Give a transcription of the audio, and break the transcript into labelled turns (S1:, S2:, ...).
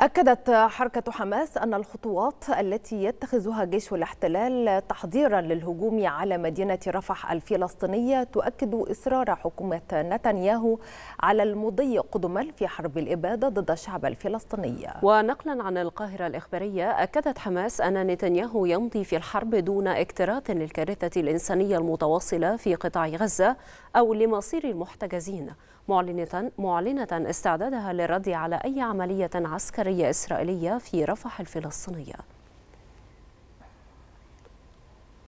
S1: أكدت حركة حماس أن الخطوات التي يتخذها جيش الاحتلال تحضيرا للهجوم على مدينة رفح الفلسطينية تؤكد إصرار حكومة نتنياهو على المضي قدما في حرب الإبادة ضد الشعب الفلسطيني
S2: ونقلا عن القاهرة الإخبارية أكدت حماس أن نتنياهو يمضي في الحرب دون اكتراث للكارثة الإنسانية المتواصلة في قطاع غزة أو لمصير المحتجزين معلنة, معلنة استعدادها للرد على أي عملية عسكرية عسكرية إسرائيلية في رفح الفلسطينية